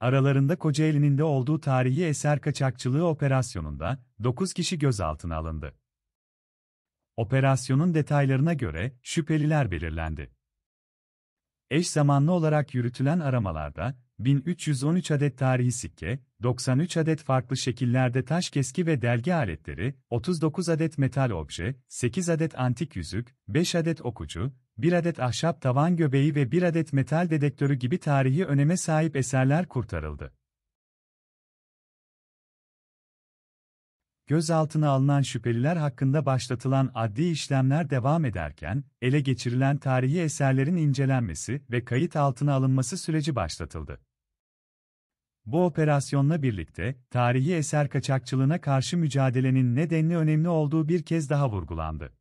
Aralarında Kocaeli'nin de olduğu tarihi eser kaçakçılığı operasyonunda 9 kişi gözaltına alındı. Operasyonun detaylarına göre şüpheliler belirlendi. Eş zamanlı olarak yürütülen aramalarda 1313 adet tarihi sikke, 93 adet farklı şekillerde taş keski ve delge aletleri, 39 adet metal obje, 8 adet antik yüzük, 5 adet okucu, 1 adet ahşap tavan göbeği ve 1 adet metal dedektörü gibi tarihi öneme sahip eserler kurtarıldı. gözaltına alınan şüpheliler hakkında başlatılan adli işlemler devam ederken, ele geçirilen tarihi eserlerin incelenmesi ve kayıt altına alınması süreci başlatıldı. Bu operasyonla birlikte, tarihi eser kaçakçılığına karşı mücadelenin nedenli önemli olduğu bir kez daha vurgulandı.